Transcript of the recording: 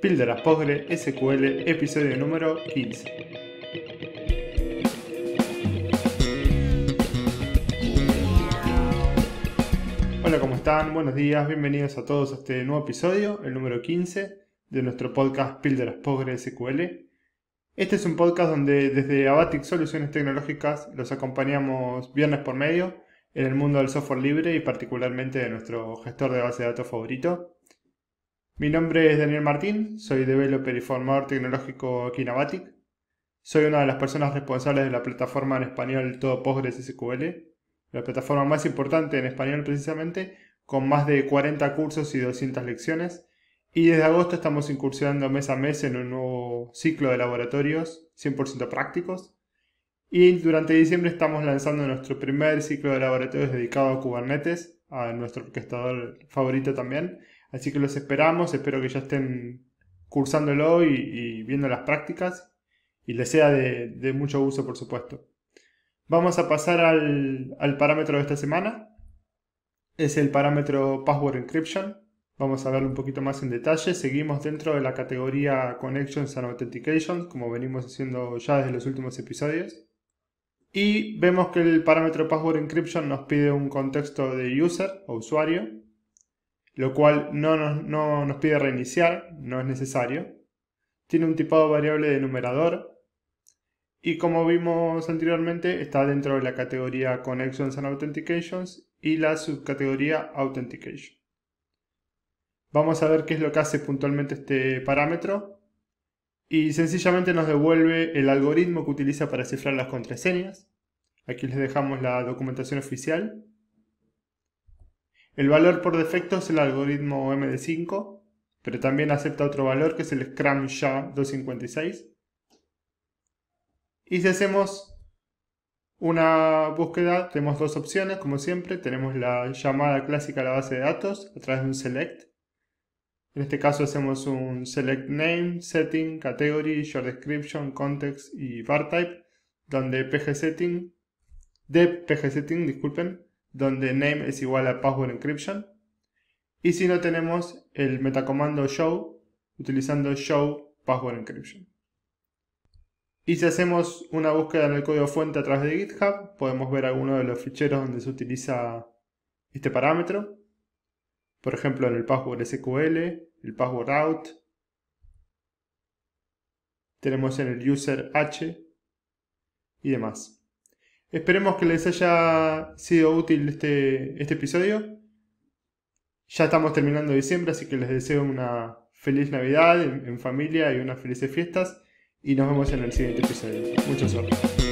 Píldoras Pogre SQL, episodio número 15. Hola, ¿cómo están? Buenos días, bienvenidos a todos a este nuevo episodio, el número 15 de nuestro podcast Píldoras Postgre SQL. Este es un podcast donde desde Abatic Soluciones Tecnológicas los acompañamos viernes por medio en el mundo del software libre y particularmente de nuestro gestor de base de datos favorito, mi nombre es Daniel Martín, soy developer y formador tecnológico aquí en Abatic. Soy una de las personas responsables de la plataforma en español Todo Postgres SQL, la plataforma más importante en español precisamente, con más de 40 cursos y 200 lecciones. Y desde agosto estamos incursionando mes a mes en un nuevo ciclo de laboratorios 100% prácticos. Y durante diciembre estamos lanzando nuestro primer ciclo de laboratorios dedicado a Kubernetes, a nuestro orquestador favorito también Así que los esperamos, espero que ya estén cursándolo y, y viendo las prácticas y les sea de, mucho uso, por supuesto. Vamos a pasar al, parámetro de esta semana. Es el parámetro Password Encryption. Vamos a verlo un poquito más en detalle. Seguimos dentro de la categoría Connections and authentication, como venimos haciendo ya desde los últimos episodios. Y vemos que el parámetro Password Encryption nos pide un contexto de user o usuario lo cual no nos, no nos pide reiniciar, no es necesario. Tiene un tipado variable de numerador y como vimos anteriormente está dentro de la categoría Connections and Authentications y la subcategoría Authentication. Vamos a ver qué es lo que hace puntualmente este parámetro y sencillamente nos devuelve el algoritmo que utiliza para cifrar las contraseñas. Aquí les dejamos la documentación oficial el valor por defecto es el algoritmo MD5, pero también acepta otro valor que es el sha 256. Y si hacemos una búsqueda, tenemos dos opciones, como siempre. Tenemos la llamada clásica a la base de datos a través de un select. En este caso hacemos un select name, setting, category, short description, context y var type, donde pgsetting, de pgsetting, disculpen, donde name es igual a password encryption. Y si no tenemos el metacomando show utilizando show password encryption. Y si hacemos una búsqueda en el código fuente a través de GitHub, podemos ver algunos de los ficheros donde se utiliza este parámetro. Por ejemplo, en el password SQL, el password out. Tenemos en el user h y demás. Esperemos que les haya sido útil este, este episodio. Ya estamos terminando diciembre, así que les deseo una feliz Navidad en, familia y unas felices fiestas. Y nos vemos en el siguiente episodio. Muchas suerte.